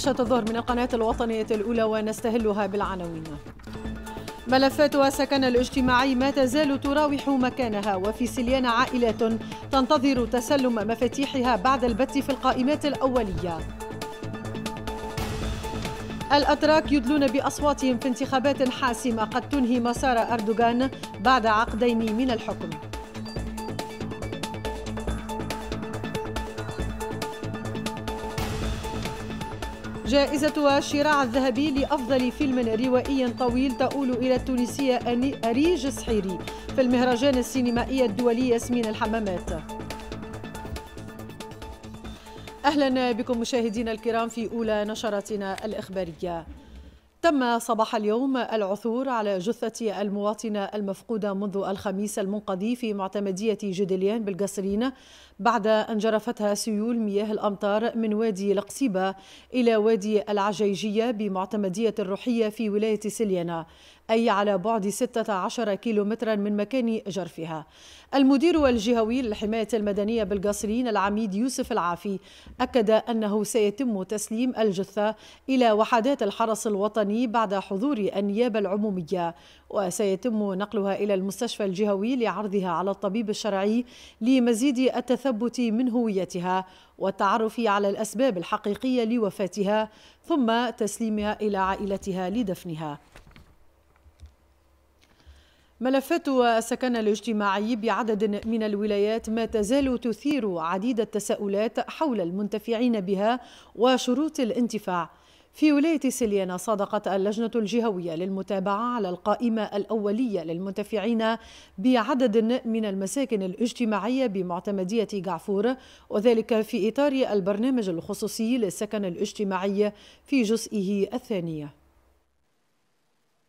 نشرة الظهر من القناة الوطنية الأولى ونستهلها بالعناوين ملفات السكن الاجتماعي ما تزال تراوح مكانها وفي سليان عائلات تنتظر تسلم مفاتيحها بعد البت في القائمات الأولية الأتراك يدلون بأصواتهم في انتخابات حاسمة قد تنهي مسار أردوغان بعد عقدين من الحكم جائزة الشراع الذهبي لأفضل فيلم روائي طويل تؤول إلى التونسية أريج سحيري في المهرجان السينمائي الدولي ياسمين الحمامات أهلا بكم مشاهدينا الكرام في أولى نشرتنا الإخبارية تم صباح اليوم العثور على جثة المواطنة المفقودة منذ الخميس المنقضي في معتمدية جدليان بالقصرين بعد أن جرفتها سيول مياه الأمطار من وادي القصيبة إلى وادي العجيجية بمعتمدية الروحية في ولاية سليانة أي على بعد 16 كيلومترا من مكان جرفها المدير الجهوي للحماية المدنية بالقصرين العميد يوسف العافي أكد أنه سيتم تسليم الجثة إلى وحدات الحرس الوطني بعد حضور النيابة العمومية وسيتم نقلها إلى المستشفى الجهوي لعرضها على الطبيب الشرعي لمزيد التثبت من هويتها والتعرف على الأسباب الحقيقية لوفاتها ثم تسليمها إلى عائلتها لدفنها ملفات السكن الاجتماعي بعدد من الولايات ما تزال تثير عديد التساؤلات حول المنتفعين بها وشروط الانتفاع في ولاية سيليانا صادقت اللجنة الجهوية للمتابعة على القائمة الأولية للمنتفعين بعدد من المساكن الاجتماعية بمعتمدية قعفور وذلك في إطار البرنامج الخصوصي للسكن الاجتماعي في جزئه الثانية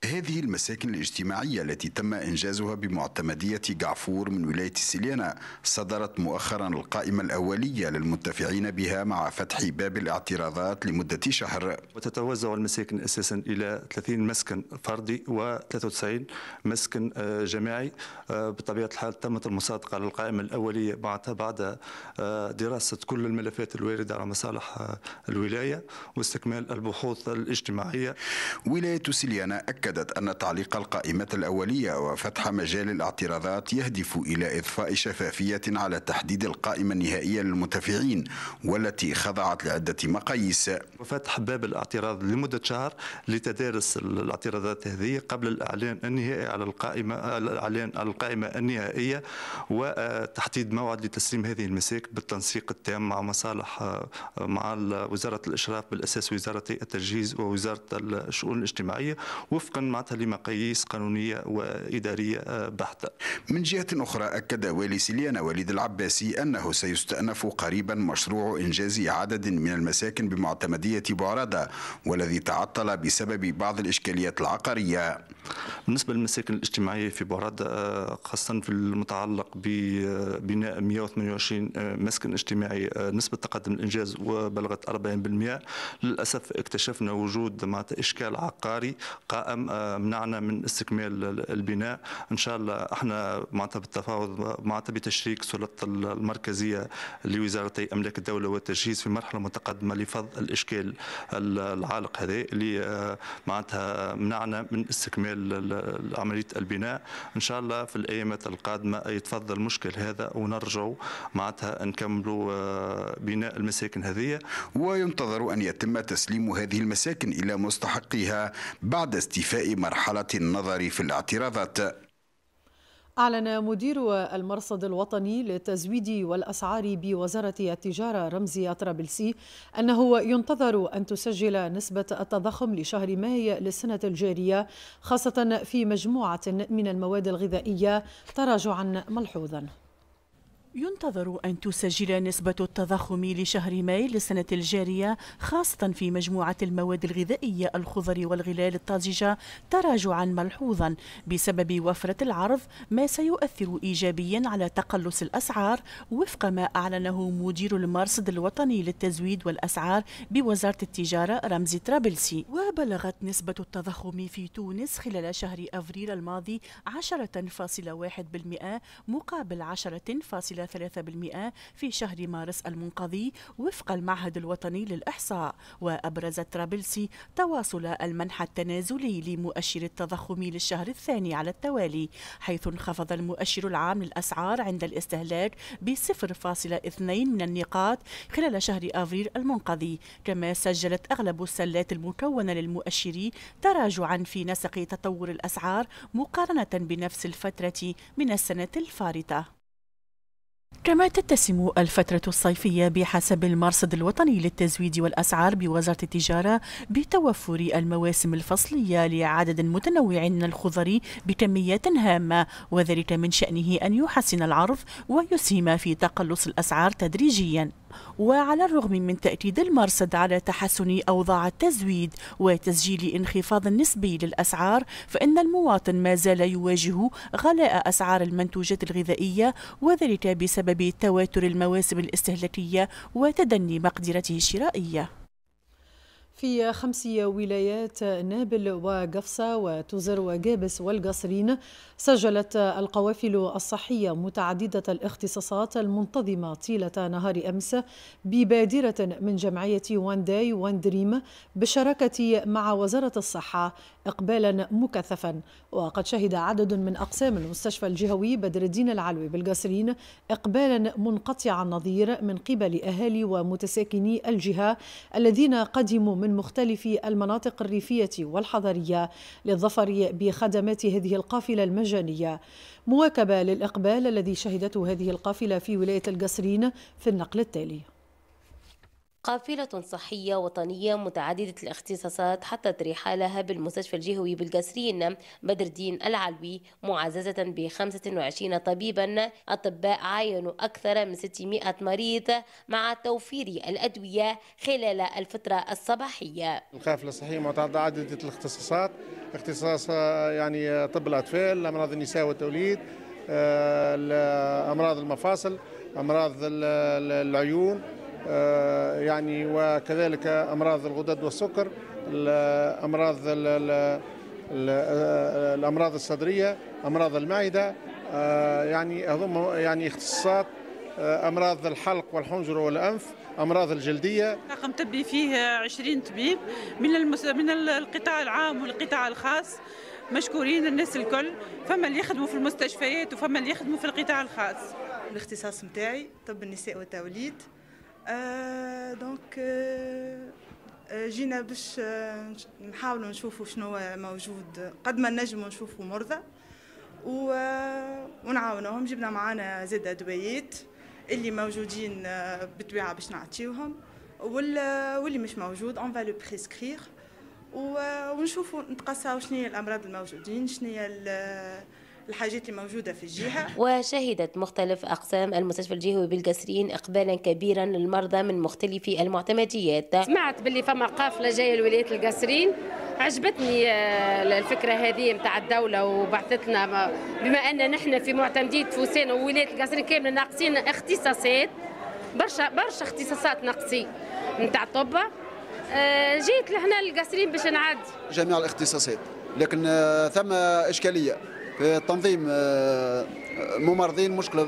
هذه المساكن الاجتماعية التي تم إنجازها بمعتمدية جعفور من ولاية السليانة صدرت مؤخرا القائمة الأولية للمنتفعين بها مع فتح باب الاعتراضات لمدة شهر وتتوزع المساكن أساسا إلى 30 مسكن فردي و93 مسكن آه، جماعي آه، بطبيعة الحال تمت المصادقة على القائمة الأولية بعد آه، دراسة كل الملفات الواردة على مصالح الولاية واستكمال البحوث الاجتماعية ولاية سليانة أكد أكدت أن تعليق القائمة الأولية وفتح مجال الاعتراضات يهدف إلى إضفاء شفافية على تحديد القائمة النهائية للمتفعين والتي خضعت لعدة مقاييس وفتح باب الاعتراض لمدة شهر لتدارس الاعتراضات هذه قبل الإعلان النهائي على القائمة الإعلان على القائمة النهائية وتحديد موعد لتسليم هذه المساك بالتنسيق التام مع مصالح مع وزارة الإشراف بالأساس وزارة التجهيز ووزارة الشؤون الاجتماعية وفقا معناتها لمقاييس قانونيه واداريه بحته. من جهه اخرى اكد والي سليان وليد العباسي انه سيستأنف قريبا مشروع انجاز عدد من المساكن بمعتمديه بوعرده والذي تعطل بسبب بعض الاشكاليات العقاريه. بالنسبه للمساكن الاجتماعيه في بوعرده آه، خاصه في المتعلق ببناء 128 آه، مسكن اجتماعي آه، نسبه تقدم الانجاز وبلغت 40% للاسف اكتشفنا وجود معناتها اشكال عقاري قائم آه، منعنا من استكمال البناء ان شاء الله احنا معناتها بالتفاوض معناتها بتشريك سلطه المركزيه لوزارتي املاك الدوله والتجهيز في مرحله متقدمه لفض الاشكال العالق هذا اللي آه، معناتها منعنا من استكمال عمليه البناء ان شاء الله في الايامات القادمه يتفضل المشكل هذا ونرجعوا معناتها نكملوا آه، بناء المساكن هذه وينتظر ان يتم تسليم هذه المساكن الى مستحقيها بعد استيفاء مرحلة النظر في الاعتراضات أعلن مدير المرصد الوطني للتزويد والأسعار بوزارة التجارة رمزي أطرابلسي أنه ينتظر أن تسجل نسبة التضخم لشهر ماي للسنة الجارية خاصة في مجموعة من المواد الغذائية تراجعا ملحوظا ينتظر أن تسجل نسبة التضخم لشهر ماي للسنة الجارية خاصة في مجموعة المواد الغذائية الخضر والغلال الطازجة تراجعا ملحوظا بسبب وفرة العرض ما سيؤثر إيجابيا على تقلص الأسعار وفق ما أعلنه مدير المرصد الوطني للتزويد والأسعار بوزارة التجارة رمزي طرابلسي وبلغت نسبة التضخم في تونس خلال شهر أفريل الماضي 10.1% مقابل 10.1% 3% في شهر مارس المنقضي وفق المعهد الوطني للإحصاء وأبرز ترابلسي تواصل المنح التنازلي لمؤشر التضخم للشهر الثاني على التوالي حيث انخفض المؤشر العام للأسعار عند الاستهلاك ب 0.2 من النقاط خلال شهر أفريل المنقضي كما سجلت أغلب السلات المكونة للمؤشر تراجعا في نسق تطور الأسعار مقارنة بنفس الفترة من السنة الفارطة كما تتسم الفترة الصيفية بحسب المرصد الوطني للتزويد والأسعار بوزارة التجارة بتوفر المواسم الفصلية لعدد متنوع من الخضر بكميات هامة وذلك من شأنه أن يحسن العرض ويسهم في تقلص الأسعار تدريجياً وعلى الرغم من تأكيد المرصد على تحسن أوضاع التزويد وتسجيل انخفاض نسبي للأسعار فإن المواطن ما زال يواجه غلاء أسعار المنتوجات الغذائية وذلك بسبب تواتر المواسم الاستهلاكية وتدني مقدرته الشرائية في خمس ولايات نابل وقفصة وتوزر وجابس والقصرين سجلت القوافل الصحية متعددة الاختصاصات المنتظمة طيلة نهار أمس ببادرة من جمعية وان داي وان دريم بالشراكة مع وزارة الصحة إقبالا مكثفا وقد شهد عدد من أقسام المستشفى الجهوي بدر الدين العلوي بالقصرين إقبالا منقطع النظير من قبل أهالي ومتساكني الجهة الذين قدموا من من مختلف المناطق الريفية والحضرية للظفر بخدمات هذه القافلة المجانية مواكبة للإقبال الذي شهدته هذه القافلة في ولاية القصرين في النقل التالي قافلة صحية وطنية متعددة الاختصاصات حطت رحالها بالمستشفى الجهوي بالقسرين بدر الدين العلوي معززة ب 25 طبيبا أطباء عاينوا أكثر من 600 مريض مع توفير الأدوية خلال الفترة الصباحية القافلة الصحية متعددة الاختصاصات اختصاص آه، يعني آه، طب الأطفال أمراض النساء والتوليد آه، أمراض المفاصل أمراض العيون آه، يعني وكذلك امراض الغدد والسكر الامراض آه، الامراض الصدريه امراض المعده آه، يعني هم يعني اختصاصات امراض الحلق والحنجره والانف امراض الجلديه طاقم طبي فيه 20 طبيب من المس... من القطاع العام والقطاع الخاص مشكورين الناس الكل فما اللي يخدموا في المستشفيات وفما اللي يخدموا في القطاع الخاص الاختصاص نتاعي طب النساء والتوليد دونك euh, euh, euh, جينا باش نحاولوا نشوفوا شنو موجود قد ما نجموا نشوفوا مرضى و... آه، ونعاونوهم جبنا معانا زاد ادويات اللي موجودين آه، بالطبيعه باش نعطيوهم آه، واللي مش موجود اون فالو بريسكريغ و... ونشوفوا نتقصاو شنو هي الامراض الموجودين شنو هي الحاجات الموجودة في الجهة وشهدت مختلف أقسام المستشفى الجهوي بالقسرين إقبالا كبيرا للمرضى من مختلف المعتمديات سمعت باللي فما قافلة جاية لولاية القسرين عجبتني آه، الفكرة هذه نتاع الدولة وبعثت لنا بما أن نحن في معتمدية فوسان وولاية القسرين كاملة ناقصين اختصاصات برشا برشا اختصاصات نقصي نتاع طبة آه، جيت لهنا القسرين باش نعدي جميع الاختصاصات لكن آه، ثم إشكالية آه، تنظيم الممرضين آه، مشكله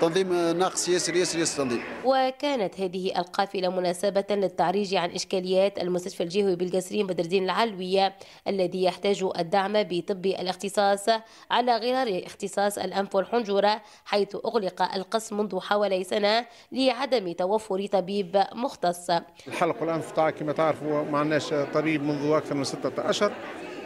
تنظيم آه، ناقص ياسر ياسر ياسر تنظيم وكانت هذه القافلة مناسبة للتعريج عن إشكاليات المستشفى الجهوي بالقسرين بدر الدين العلوية الذي يحتاج الدعم بطب الاختصاص على غرار اختصاص الأنف والحنجرة حيث أغلق القسم منذ حوالي سنة لعدم توفر طبيب مختص الحلق والأنف طبعا كما تعرفوا ما عندناش طبيب منذ أكثر من ستة أشهر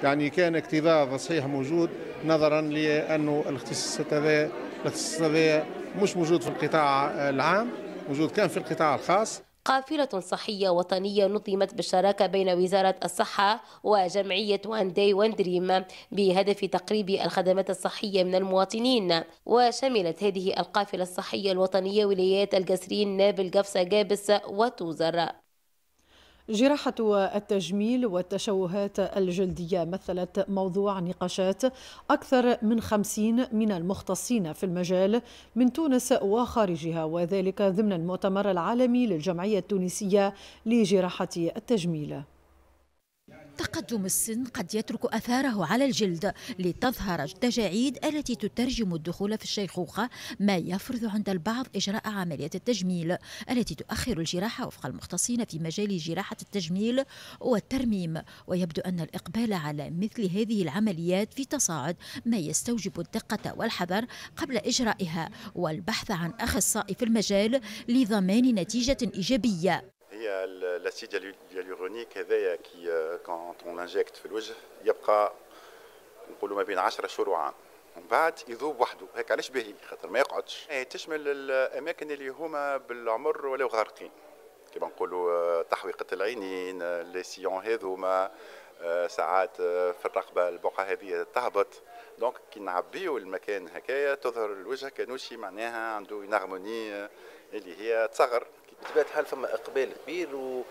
يعني كان اكتظاظ صحيح موجود نظرا لانه الاختصاص هذا الاختصاص هذا مش موجود في القطاع العام موجود كان في القطاع الخاص قافلة صحية وطنية نظمت بالشراكة بين وزارة الصحة وجمعية وان داي وان دريم بهدف تقريب الخدمات الصحية من المواطنين وشملت هذه القافلة الصحية الوطنية ولايات القسرين نابل قفصة جابس وتوزر جراحة التجميل والتشوهات الجلدية مثلت موضوع نقاشات أكثر من خمسين من المختصين في المجال من تونس وخارجها وذلك ضمن المؤتمر العالمي للجمعية التونسية لجراحة التجميل تقدم السن قد يترك أثاره على الجلد لتظهر التجاعيد التي تترجم الدخول في الشيخوخة ما يفرض عند البعض إجراء عملية التجميل التي تؤخر الجراحة وفق المختصين في مجال جراحة التجميل والترميم ويبدو أن الإقبال على مثل هذه العمليات في تصاعد ما يستوجب الدقة والحذر قبل إجرائها والبحث عن أخصائي في المجال لضمان نتيجة إيجابية هي l'acide اليالورونيك هذايا كي كونت اون انجكت في الوجه يبقى نقولوا ما بين 10 شهور وعام ومن بعد يذوب وحده هيك علاش باهي خاطر ما يقعدش إيه، تشمل الاماكن اللي هما بالعمر ولو غارقين كما نقولوا آه، تحويقة العينين آه، لي سيون هذوما آه، ساعات في الرقبة البقعة هذه تهبط دونك كي نعبيو المكان هكايا تظهر الوجه كانوشي معناها عنده اون اللي هي تصغر بطبيعه الحال فما اقبال كبير و...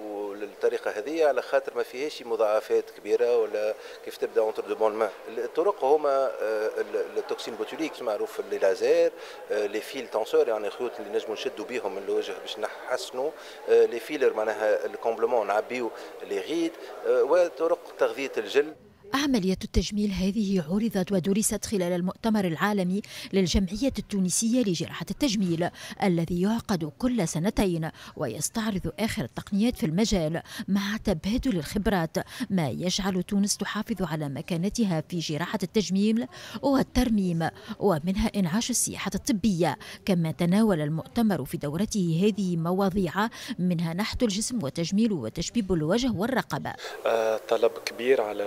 وللطريقه هذه على خاطر ما فيهاش مضاعفات كبيره ولا كيف تبدا اونتر دو بون ما الطرق هما آه، التوكسين بوتوليك معروف اللي لازير لي فيل تونسور يعني خيوط اللي نجموا نشدوا بيهم من الوجه باش نحسنوا لي آه، فيلر معناها الكومبلمون نعبيو لي غيد آه، وطرق تغذيه الجلد عملية التجميل هذه عرضت ودرست خلال المؤتمر العالمي للجمعية التونسية لجراحة التجميل الذي يعقد كل سنتين ويستعرض آخر التقنيات في المجال مع تبادل الخبرات ما يجعل تونس تحافظ على مكانتها في جراحة التجميل والترميم ومنها إنعاش السياحة الطبية كما تناول المؤتمر في دورته هذه مواضيع منها نحت الجسم وتجميل وتشبيب الوجه والرقبة آه، طلب كبير على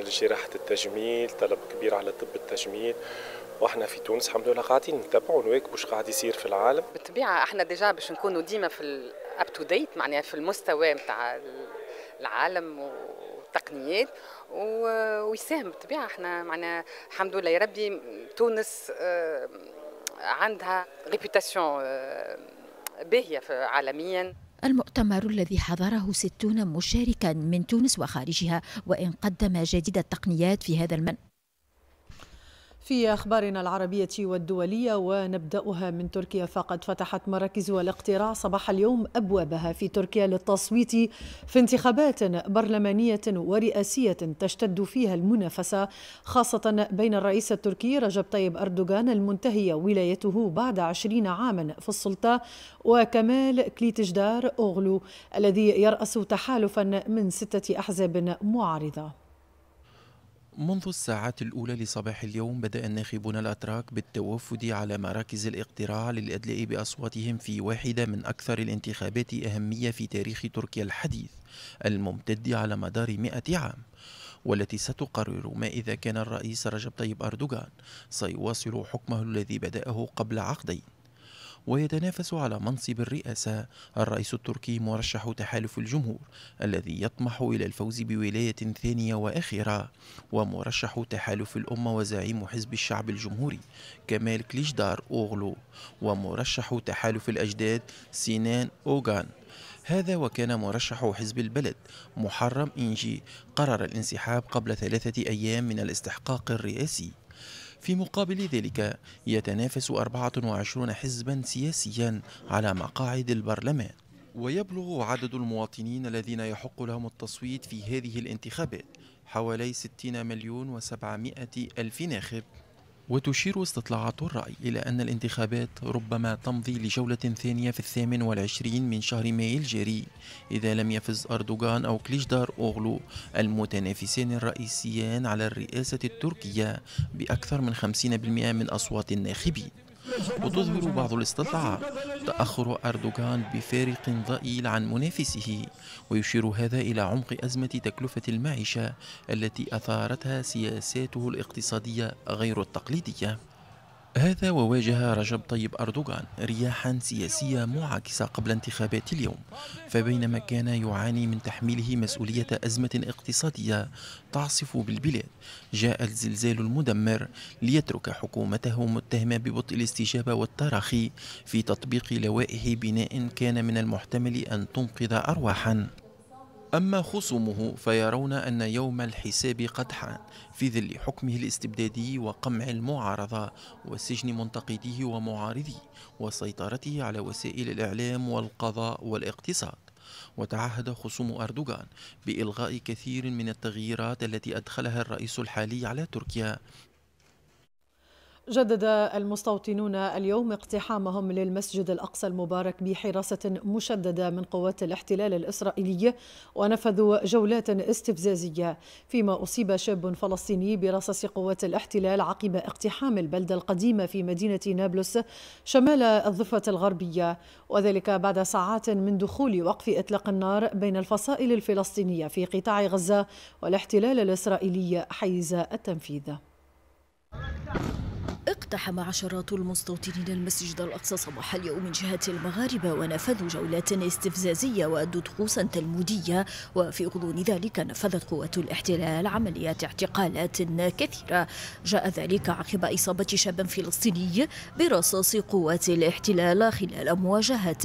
لجراحه التجميل طلب كبير على طب التجميل واحنا في تونس الحمد لله قاعدين نتبعوا ونواكبوا واش قاعد يصير في العالم بالطبيعه احنا ديجا باش نكونوا ديما في الاب تو ديت معناها في المستوى نتاع العالم والتقنيات ويساهم بالطبيعه احنا معنا الحمد لله يا ربي تونس آه، عندها ريبوتاسيون آه، باهيه عالميا المؤتمر الذي حضره ستون مشاركا من تونس وخارجها وإن قدم جديد التقنيات في هذا المن في أخبارنا العربية والدولية ونبدأها من تركيا فقد فتحت مراكز الاقتراع صباح اليوم أبوابها في تركيا للتصويت في انتخابات برلمانية ورئاسية تشتد فيها المنافسة خاصة بين الرئيس التركي رجب طيب أردوغان المنتهية ولايته بعد عشرين عاما في السلطة وكمال كليتجدار أوغلو الذي يرأس تحالفا من ستة أحزاب معارضة منذ الساعات الأولى لصباح اليوم بدأ الناخبون الأتراك بالتوافد على مراكز الاقتراع للأدلاء بأصواتهم في واحدة من أكثر الانتخابات أهمية في تاريخ تركيا الحديث الممتد على مدار مئة عام والتي ستقرر ما إذا كان الرئيس رجب طيب أردوغان سيواصل حكمه الذي بدأه قبل عقدين ويتنافس على منصب الرئاسة الرئيس التركي مرشح تحالف الجمهور الذي يطمح إلى الفوز بولاية ثانية وأخيرة ومرشح تحالف الأمة وزعيم حزب الشعب الجمهوري كمال كليشدار أوغلو ومرشح تحالف الأجداد سينان أوغان هذا وكان مرشح حزب البلد محرم إنجي قرر الانسحاب قبل ثلاثة أيام من الاستحقاق الرئاسي في مقابل ذلك يتنافس 24 حزبا سياسيا على مقاعد البرلمان ويبلغ عدد المواطنين الذين يحق لهم التصويت في هذه الانتخابات حوالي 60 مليون و700 ألف ناخب وتشير استطلاعات الرأي إلى أن الانتخابات ربما تمضي لجولة ثانية في الثامن والعشرين من شهر مايو الجاري إذا لم يفز أردوغان أو كليشدار أوغلو المتنافسان الرئيسيان على الرئاسة التركية بأكثر من 50% من أصوات الناخبين وتظهر بعض الاستطلاعات تأخر أردوغان بفارق ضئيل عن منافسه ويشير هذا إلى عمق أزمة تكلفة المعيشة التي أثارتها سياساته الاقتصادية غير التقليدية هذا وواجه رجب طيب أردوغان رياحا سياسية معاكسة قبل انتخابات اليوم فبينما كان يعاني من تحميله مسؤولية أزمة اقتصادية تعصف بالبلاد جاء الزلزال المدمر ليترك حكومته متهمة ببطء الاستجابة والتراخي في تطبيق لوائح بناء كان من المحتمل أن تنقذ أرواحا أما خصومه فيرون أن يوم الحساب قد حان في ظل حكمه الاستبدادي وقمع المعارضة وسجن منتقديه ومعارضيه وسيطرته على وسائل الإعلام والقضاء والاقتصاد وتعهد خصوم أردوغان بإلغاء كثير من التغييرات التي أدخلها الرئيس الحالي على تركيا جدد المستوطنون اليوم اقتحامهم للمسجد الأقصى المبارك بحراسة مشددة من قوات الاحتلال الإسرائيلي ونفذوا جولات استفزازية فيما أصيب شاب فلسطيني برصاص قوات الاحتلال عقب اقتحام البلدة القديمة في مدينة نابلس شمال الضفة الغربية وذلك بعد ساعات من دخول وقف إطلاق النار بين الفصائل الفلسطينية في قطاع غزة والاحتلال الإسرائيلي حيز التنفيذ اقتحم عشرات المستوطنين المسجد الأقصى صباح اليوم من جهة المغاربة ونفذوا جولات استفزازية وأدوا طقوسا تلمودية وفي غضون ذلك نفذت قوات الاحتلال عمليات اعتقالات كثيرة جاء ذلك عقب إصابة شاب فلسطيني برصاص قوات الاحتلال خلال مواجهة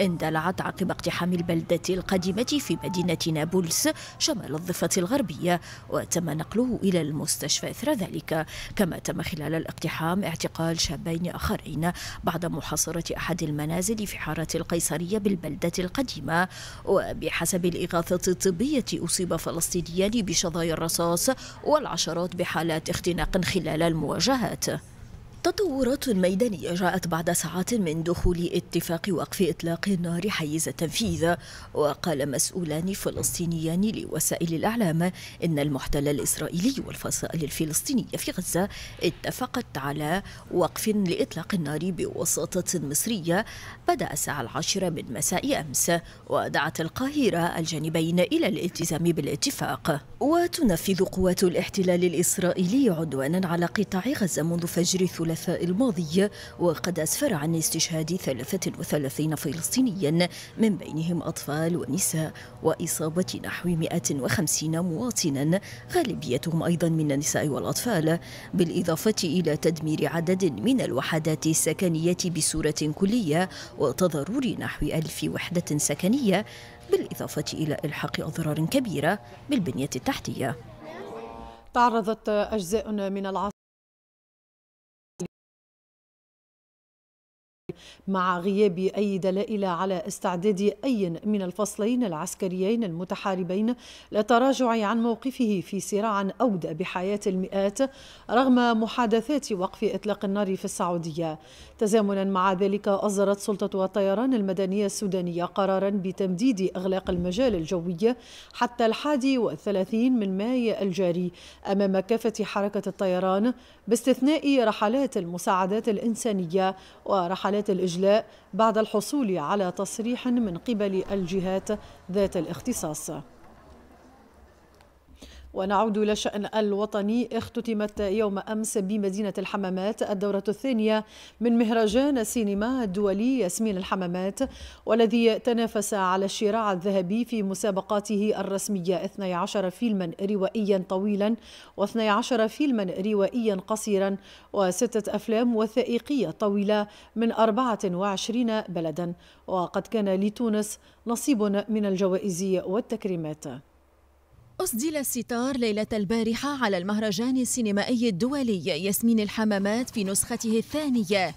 اندلعت عقب اقتحام البلدة القديمة في مدينة نابلس شمال الضفة الغربية وتم نقله إلى المستشفى إثر ذلك كما تم خلال الاقتحام اعتقال شابين آخرين بعد محاصرة أحد المنازل في حارة القيصرية بالبلدة القديمة وبحسب الإغاثة الطبية أصيب فلسطينيان بشظايا الرصاص والعشرات بحالات اختناق خلال المواجهات تطورات ميدانية جاءت بعد ساعات من دخول اتفاق وقف إطلاق النار حيز التنفيذ وقال مسؤولان فلسطينيان لوسائل الإعلام إن المحتل الإسرائيلي والفصائل الفلسطينية في غزة اتفقت على وقف لإطلاق النار بوساطة مصرية بدأ الساعة العاشرة من مساء أمس ودعت القاهرة الجانبين إلى الالتزام بالاتفاق وتنفذ قوات الاحتلال الإسرائيلي عدوانا على قطاع غزة منذ فجر الثلاثاء الثلاثاء الماضي وقد أسفر عن استشهاد 33 فلسطينيا من بينهم أطفال ونساء وإصابة نحو 150 مواطنا غالبيتهم أيضا من النساء والأطفال بالإضافة إلى تدمير عدد من الوحدات السكنية بصورة كلية وتضرر نحو ألف وحدة سكنية بالإضافة إلى إلحاق أضرار كبيرة بالبنية التحتية تعرضت أجزاء من العاصمة مع غياب أي دلائل على استعداد أي من الفصلين العسكريين المتحاربين للتراجع عن موقفه في صراع أودى بحياة المئات رغم محادثات وقف إطلاق النار في السعودية تزامنا مع ذلك أصدرت سلطة الطيران المدنية السودانية قرارا بتمديد إغلاق المجال الجوي حتى الحادي والثلاثين من ماي الجاري أمام كافة حركة الطيران باستثناء رحلات المساعدات الإنسانية ورحلات حماية الإجلاء بعد الحصول على تصريح من قبل الجهات ذات الاختصاص ونعود إلى شأن الوطني اختتمت يوم أمس بمدينة الحمامات الدورة الثانية من مهرجان السينما الدولي ياسمين الحمامات والذي تنافس على الشراع الذهبي في مسابقاته الرسمية 12 فيلما روائيا طويلا و12 فيلما روائيا قصيرا وستة أفلام وثائقية طويلة من 24 بلدا وقد كان لتونس نصيب من الجوائز والتكريمات أسدل الستار ليلة البارحة على المهرجان السينمائي الدولي ياسمين الحمامات في نسخته الثانية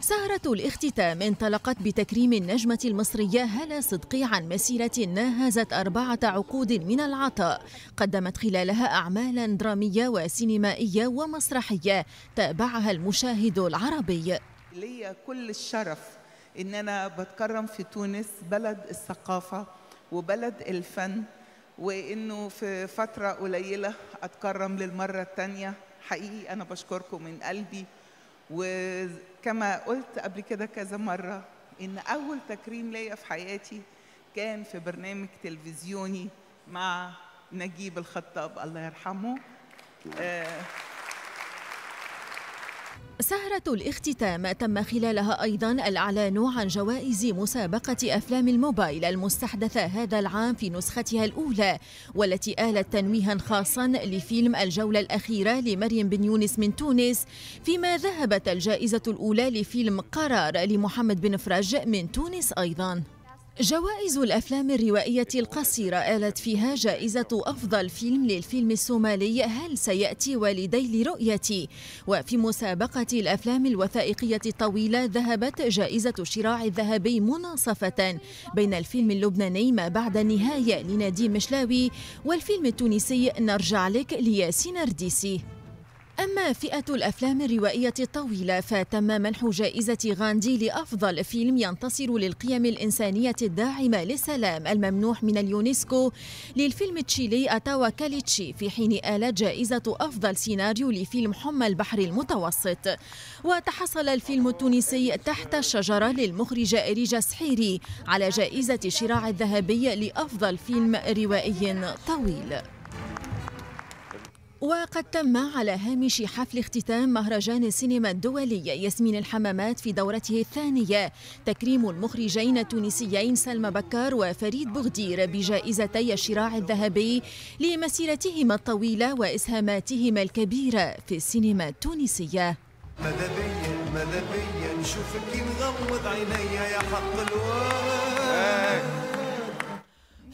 سهرة الاختتام انطلقت بتكريم النجمة المصرية هلا صدقي عن مسيرة ناهزت أربعة عقود من العطاء قدمت خلالها أعمالا درامية وسينمائية ومسرحية تابعها المشاهد العربي ليا كل الشرف إن أنا بتكرم في تونس بلد الثقافة وبلد الفن وانه في فتره قليله اتكرم للمره الثانيه حقيقي انا بشكركم من قلبي وكما قلت قبل كده كذا مره ان اول تكريم ليا في حياتي كان في برنامج تلفزيوني مع نجيب الخطاب الله يرحمه آه سهرة الاختتام تم خلالها أيضا الإعلان عن جوائز مسابقة أفلام الموبايل المستحدثة هذا العام في نسختها الأولى والتي آلت تنويها خاصا لفيلم الجولة الأخيرة لمريم بن يونس من تونس فيما ذهبت الجائزة الأولى لفيلم قرار لمحمد بن فرج من تونس أيضا جوائز الأفلام الروائية القصيرة آلت فيها جائزة أفضل فيلم للفيلم الصومالي هل سيأتي والدي لرؤيتي وفي مسابقة الأفلام الوثائقية الطويلة ذهبت جائزة الشراع الذهبي مناصفة بين الفيلم اللبناني ما بعد النهاية لنادي مشلاوي والفيلم التونسي نرجع لك لياسين رديسي أما فئة الأفلام الروائية الطويلة فتم منح جائزة غاندي لأفضل فيلم ينتصر للقيم الإنسانية الداعمة للسلام الممنوح من اليونسكو للفيلم التشيلي أتاوا كاليتشي في حين آلت جائزة أفضل سيناريو لفيلم حمى البحر المتوسط وتحصل الفيلم التونسي تحت الشجرة للمخرجة إريجا سحيري على جائزة شراع الذهبي لأفضل فيلم روائي طويل وقد تم على هامش حفل اختتام مهرجان السينما الدولي ياسمين الحمامات في دورته الثانية تكريم المخرجين التونسيين سلمى بكار وفريد بغدير بجائزتي الشراع الذهبي لمسيرتهما الطويلة وإسهاماتهما الكبيرة في السينما التونسية ماذا بيا ماذا بيا نشوفك نغمض عينيا يا حق الواد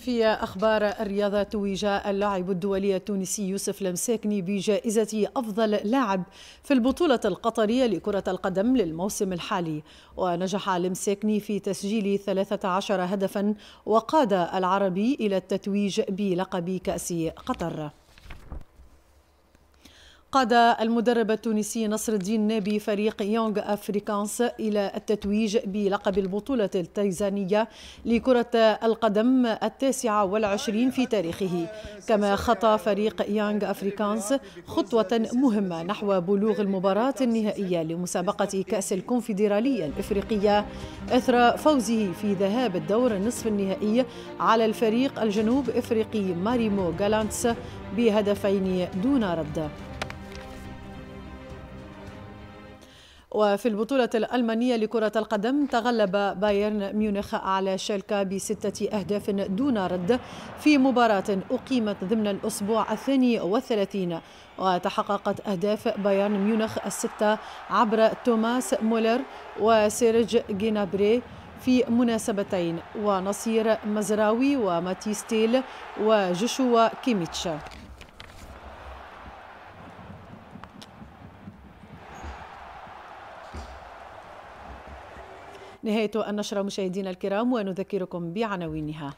في أخبار الرياضة توج اللاعب الدولي التونسي يوسف لمساكني بجائزة أفضل لاعب في البطولة القطرية لكرة القدم للموسم الحالي ونجح لمساكني في تسجيل 13 هدفا وقاد العربي إلى التتويج بلقب كأس قطر قاد المدرب التونسي نصر الدين نابي فريق يونغ افريكانس الى التتويج بلقب البطوله التيزانيه لكره القدم التاسعه والعشرين في تاريخه كما خطى فريق يونغ افريكانس خطوه مهمه نحو بلوغ المباراه النهائيه لمسابقه كاس الكونفدراليه الافريقيه اثر فوزه في ذهاب الدور النصف النهائي على الفريق الجنوب افريقي ماريمو غالانتس بهدفين دون رد وفي البطولة الألمانية لكرة القدم تغلب بايرن ميونخ على شالكا بستة أهداف دون رد في مباراة أقيمت ضمن الأسبوع الثاني والثلاثين وتحققت أهداف بايرن ميونخ الستة عبر توماس مولر وسيرج جينابري في مناسبتين ونصير مزراوي وماتيستيل وجوشوا كيميتش نهاية النشرة مشاهدينا الكرام ونذكركم بعناوينها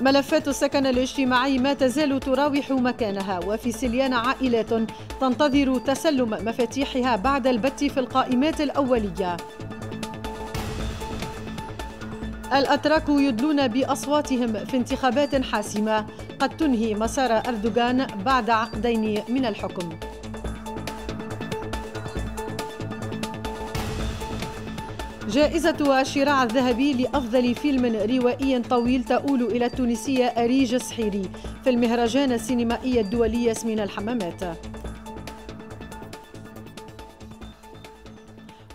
ملفات السكن الاجتماعي ما تزال تراوح مكانها وفي سليان عائلات تنتظر تسلم مفاتيحها بعد البت في القائمات الأولية الأتراك يدلون بأصواتهم في انتخابات حاسمة قد تنهي مسار أردوغان بعد عقدين من الحكم جائزة الشراع الذهبي لأفضل فيلم روائي طويل تؤول إلى التونسية أريج سحيري في المهرجان السينمائي الدولي ياسمين الحمامات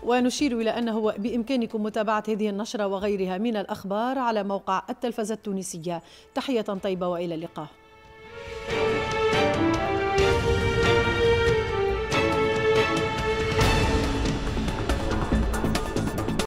ونشير إلى أنه بإمكانكم متابعة هذه النشرة وغيرها من الأخبار على موقع التلفزة التونسية تحية طيبة وإلى اللقاء